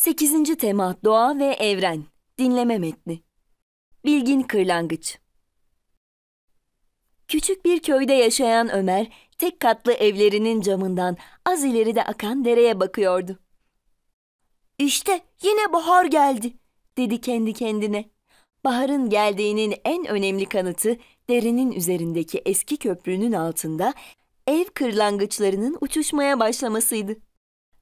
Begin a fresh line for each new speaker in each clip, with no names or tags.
8. tema Doğa ve Evren Dinleme metni Bilgin Kırlangıç Küçük bir köyde yaşayan Ömer, tek katlı evlerinin camından az ileride akan dereye bakıyordu. İşte yine bahar geldi, dedi kendi kendine. Baharın geldiğinin en önemli kanıtı derinin üzerindeki eski köprünün altında ev kırlangıçlarının uçuşmaya başlamasıydı.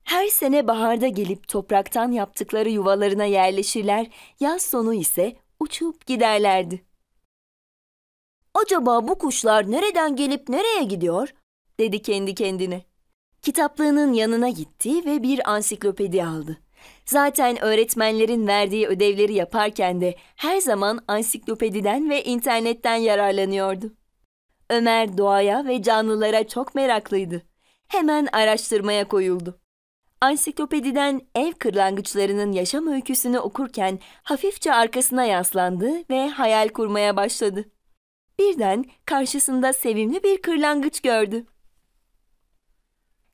Her sene baharda gelip topraktan yaptıkları yuvalarına yerleşirler, yaz sonu ise uçup giderlerdi. Acaba bu kuşlar nereden gelip nereye gidiyor? dedi kendi kendine. Kitaplığının yanına gitti ve bir ansiklopedi aldı. Zaten öğretmenlerin verdiği ödevleri yaparken de her zaman ansiklopediden ve internetten yararlanıyordu. Ömer doğaya ve canlılara çok meraklıydı. Hemen araştırmaya koyuldu ansiklopediden ev kırlangıçlarının yaşam öyküsünü okurken hafifçe arkasına yaslandı ve hayal kurmaya başladı. Birden karşısında sevimli bir kırlangıç gördü.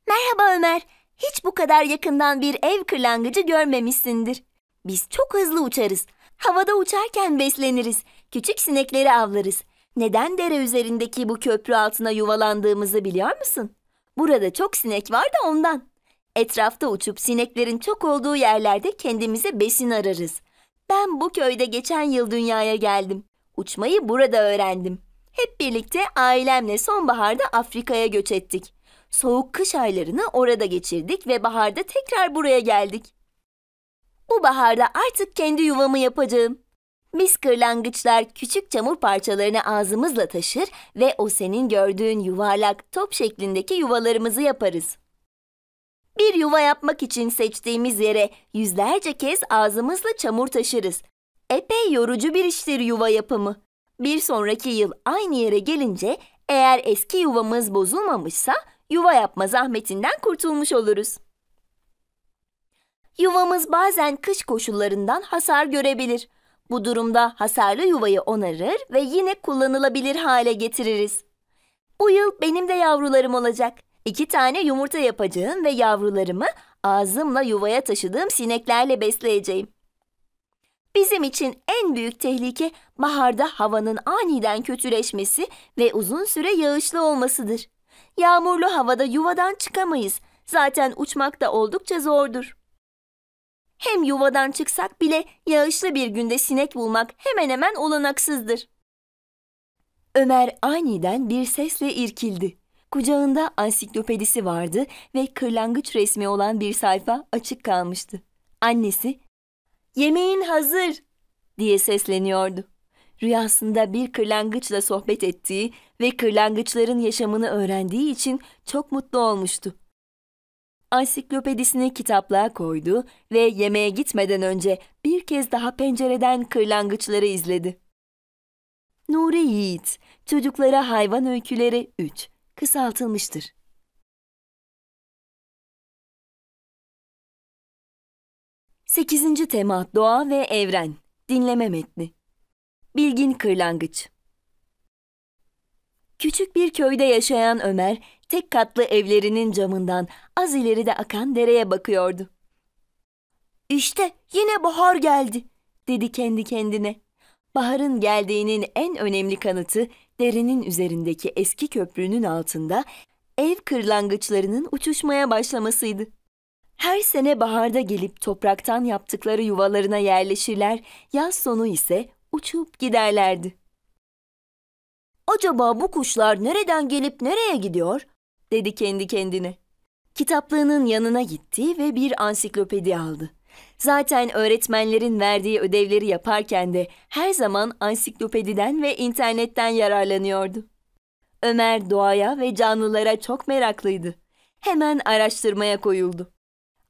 Merhaba Ömer, hiç bu kadar yakından bir ev kırlangıcı görmemişsindir. Biz çok hızlı uçarız. Havada uçarken besleniriz. Küçük sinekleri avlarız. Neden dere üzerindeki bu köprü altına yuvalandığımızı biliyor musun? Burada çok sinek var da ondan. Etrafta uçup sineklerin çok olduğu yerlerde kendimize besin ararız. Ben bu köyde geçen yıl dünyaya geldim. Uçmayı burada öğrendim. Hep birlikte ailemle sonbaharda Afrika'ya göç ettik. Soğuk kış aylarını orada geçirdik ve baharda tekrar buraya geldik. Bu baharda artık kendi yuvamı yapacağım. Biz kırlangıçlar küçük çamur parçalarını ağzımızla taşır ve o senin gördüğün yuvarlak top şeklindeki yuvalarımızı yaparız. Bir yuva yapmak için seçtiğimiz yere yüzlerce kez ağzımızla çamur taşırız. Epey yorucu bir iştir yuva yapımı. Bir sonraki yıl aynı yere gelince eğer eski yuvamız bozulmamışsa yuva yapma zahmetinden kurtulmuş oluruz. Yuvamız bazen kış koşullarından hasar görebilir. Bu durumda hasarlı yuvayı onarır ve yine kullanılabilir hale getiririz. Bu yıl benim de yavrularım olacak. İki tane yumurta yapacağım ve yavrularımı ağzımla yuvaya taşıdığım sineklerle besleyeceğim. Bizim için en büyük tehlike baharda havanın aniden kötüleşmesi ve uzun süre yağışlı olmasıdır. Yağmurlu havada yuvadan çıkamayız. Zaten uçmak da oldukça zordur. Hem yuvadan çıksak bile yağışlı bir günde sinek bulmak hemen hemen olanaksızdır. Ömer aniden bir sesle irkildi. Kucağında ansiklopedisi vardı ve kırlangıç resmi olan bir sayfa açık kalmıştı. Annesi, ''Yemeğin hazır!'' diye sesleniyordu. Rüyasında bir kırlangıçla sohbet ettiği ve kırlangıçların yaşamını öğrendiği için çok mutlu olmuştu. Ansiklopedisini kitaplığa koydu ve yemeğe gitmeden önce bir kez daha pencereden kırlangıçları izledi. Nuri Yiğit, Çocuklara Hayvan Öyküleri 3 kısaltılmıştır. Sekizinci tema Doğa ve Evren Dinleme metni Bilgin Kırlangıç Küçük bir köyde yaşayan Ömer, tek katlı evlerinin camından az ileride akan dereye bakıyordu. İşte yine bahar geldi, dedi kendi kendine. Baharın geldiğinin en önemli kanıtı derenin üzerindeki eski köprünün altında ev kırlangıçlarının uçuşmaya başlamasıydı. Her sene baharda gelip topraktan yaptıkları yuvalarına yerleşirler, yaz sonu ise uçup giderlerdi. Acaba bu kuşlar nereden gelip nereye gidiyor? dedi kendi kendine. Kitaplığının yanına gitti ve bir ansiklopedi aldı. Zaten öğretmenlerin verdiği ödevleri yaparken de her zaman ansiklopediden ve internetten yararlanıyordu. Ömer doğaya ve canlılara çok meraklıydı. Hemen araştırmaya koyuldu.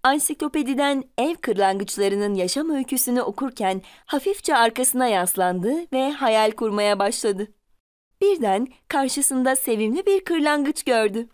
Ansiklopediden ev kırlangıçlarının yaşam öyküsünü okurken hafifçe arkasına yaslandı ve hayal kurmaya başladı. Birden karşısında sevimli bir kırlangıç gördü.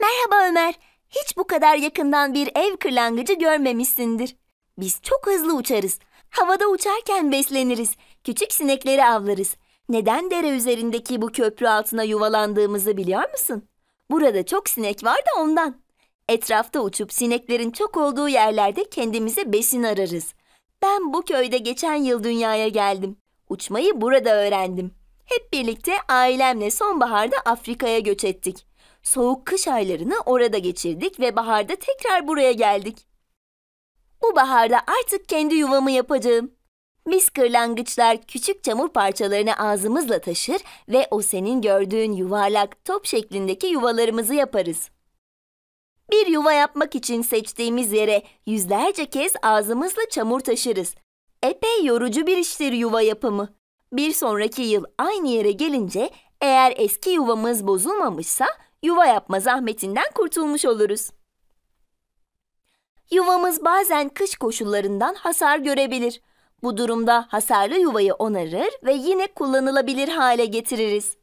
Merhaba Ömer, hiç bu kadar yakından bir ev kırlangıcı görmemişsindir. Biz çok hızlı uçarız. Havada uçarken besleniriz. Küçük sinekleri avlarız. Neden dere üzerindeki bu köprü altına yuvalandığımızı biliyor musun? Burada çok sinek var da ondan. Etrafta uçup sineklerin çok olduğu yerlerde kendimize besin ararız. Ben bu köyde geçen yıl dünyaya geldim. Uçmayı burada öğrendim. Hep birlikte ailemle sonbaharda Afrika'ya göç ettik soğuk kış aylarını orada geçirdik ve baharda tekrar buraya geldik. Bu baharda artık kendi yuvamı yapacağım. Biz kırlangıçlar küçük çamur parçalarını ağzımızla taşır ve o senin gördüğün yuvarlak top şeklindeki yuvalarımızı yaparız. Bir yuva yapmak için seçtiğimiz yere yüzlerce kez ağzımızla çamur taşırız. Epey yorucu bir iştir yuva yapımı. Bir sonraki yıl aynı yere gelince eğer eski yuvamız bozulmamışsa yuva yapma zahmetinden kurtulmuş oluruz. Yuvamız bazen kış koşullarından hasar görebilir. Bu durumda hasarlı yuvayı onarır ve yine kullanılabilir hale getiririz.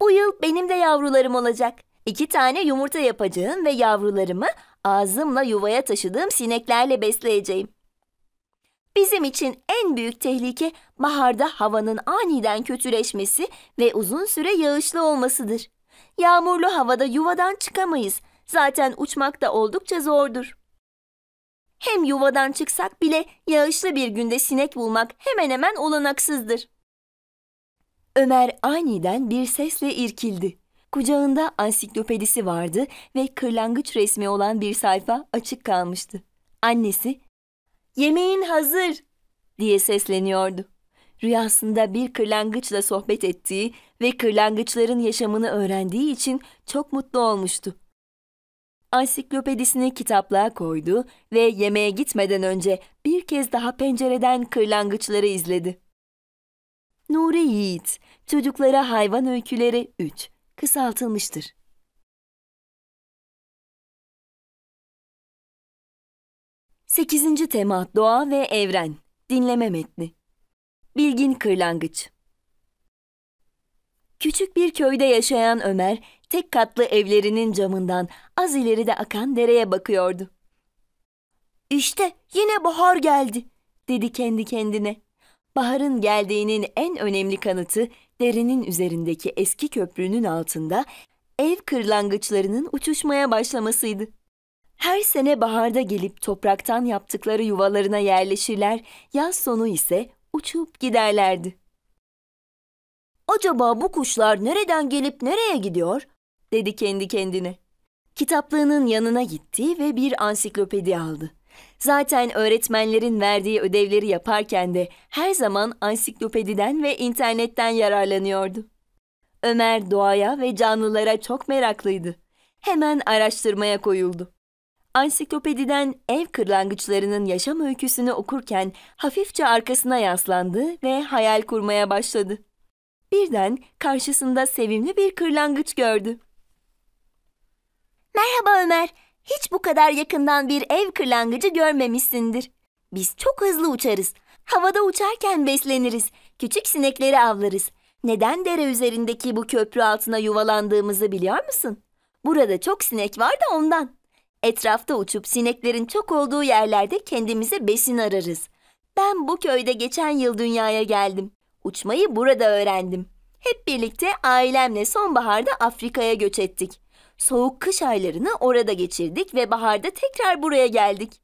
Bu yıl benim de yavrularım olacak. İki tane yumurta yapacağım ve yavrularımı ağzımla yuvaya taşıdığım sineklerle besleyeceğim. Bizim için en büyük tehlike baharda havanın aniden kötüleşmesi ve uzun süre yağışlı olmasıdır. Yağmurlu havada yuvadan çıkamayız. Zaten uçmak da oldukça zordur. Hem yuvadan çıksak bile yağışlı bir günde sinek bulmak hemen hemen olanaksızdır. Ömer aniden bir sesle irkildi. Kucağında ansiklopedisi vardı ve kırlangıç resmi olan bir sayfa açık kalmıştı. Annesi, ''Yemeğin hazır!'' diye sesleniyordu rüyasında bir kırlangıçla sohbet ettiği ve kırlangıçların yaşamını öğrendiği için çok mutlu olmuştu. Ansiklopedisini kitaplığa koydu ve yemeğe gitmeden önce bir kez daha pencereden kırlangıçları izledi. Nuri Yiğit, Çocuklara Hayvan Öyküleri 3, kısaltılmıştır. Sekizinci tema Doğa ve Evren, dinleme metni. Bilgin Kırlangıç Küçük bir köyde yaşayan Ömer, tek katlı evlerinin camından az ileride akan dereye bakıyordu. İşte yine bahar geldi, dedi kendi kendine. Baharın geldiğinin en önemli kanıtı derenin üzerindeki eski köprünün altında ev kırlangıçlarının uçuşmaya başlamasıydı. Her sene baharda gelip topraktan yaptıkları yuvalarına yerleşirler, yaz sonu ise uçup giderlerdi. Acaba bu kuşlar nereden gelip nereye gidiyor? dedi kendi kendine. Kitaplığının yanına gitti ve bir ansiklopedi aldı. Zaten öğretmenlerin verdiği ödevleri yaparken de her zaman ansiklopediden ve internetten yararlanıyordu. Ömer doğaya ve canlılara çok meraklıydı. Hemen araştırmaya koyuldu ansiklopediden ev kırlangıçlarının yaşam öyküsünü okurken hafifçe arkasına yaslandı ve hayal kurmaya başladı. Birden karşısında sevimli bir kırlangıç gördü. Merhaba Ömer, hiç bu kadar yakından bir ev kırlangıcı görmemişsindir. Biz çok hızlı uçarız. Havada uçarken besleniriz. Küçük sinekleri avlarız. Neden dere üzerindeki bu köprü altına yuvalandığımızı biliyor musun? Burada çok sinek var da ondan. Etrafta uçup sineklerin çok olduğu yerlerde kendimize besin ararız. Ben bu köyde geçen yıl dünyaya geldim. Uçmayı burada öğrendim. Hep birlikte ailemle sonbaharda Afrika'ya göç ettik. Soğuk kış aylarını orada geçirdik ve baharda tekrar buraya geldik.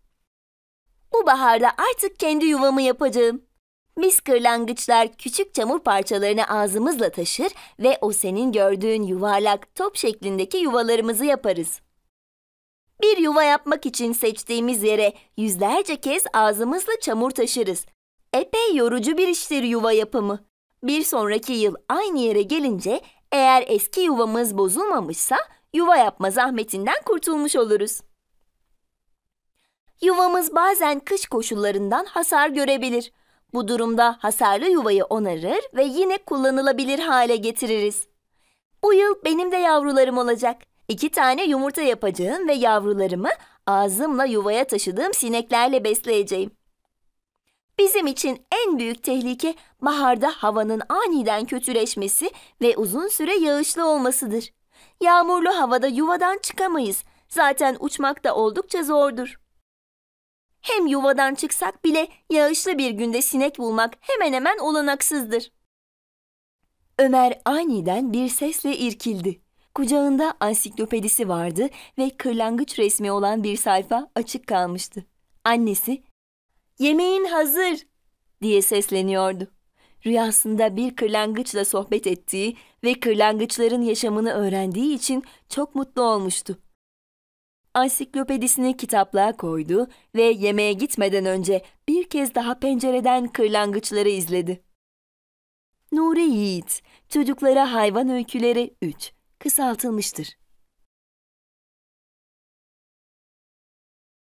Bu baharda artık kendi yuvamı yapacağım. Biz kırlangıçlar küçük çamur parçalarını ağzımızla taşır ve o senin gördüğün yuvarlak top şeklindeki yuvalarımızı yaparız. Bir yuva yapmak için seçtiğimiz yere yüzlerce kez ağzımızla çamur taşırız. Epey yorucu bir iştir yuva yapımı. Bir sonraki yıl aynı yere gelince eğer eski yuvamız bozulmamışsa yuva yapma zahmetinden kurtulmuş oluruz. Yuvamız bazen kış koşullarından hasar görebilir. Bu durumda hasarlı yuvayı onarır ve yine kullanılabilir hale getiririz. Bu yıl benim de yavrularım olacak. İki tane yumurta yapacağım ve yavrularımı ağzımla yuvaya taşıdığım sineklerle besleyeceğim. Bizim için en büyük tehlike baharda havanın aniden kötüleşmesi ve uzun süre yağışlı olmasıdır. Yağmurlu havada yuvadan çıkamayız. Zaten uçmak da oldukça zordur. Hem yuvadan çıksak bile yağışlı bir günde sinek bulmak hemen hemen olanaksızdır. Ömer aniden bir sesle irkildi. Kucağında ansiklopedisi vardı ve kırlangıç resmi olan bir sayfa açık kalmıştı. Annesi, ''Yemeğin hazır!'' diye sesleniyordu. Rüyasında bir kırlangıçla sohbet ettiği ve kırlangıçların yaşamını öğrendiği için çok mutlu olmuştu. Ansiklopedisini kitaplığa koydu ve yemeğe gitmeden önce bir kez daha pencereden kırlangıçları izledi. Nuri Yiğit, Çocuklara Hayvan Öyküleri 3 kısaltılmıştır.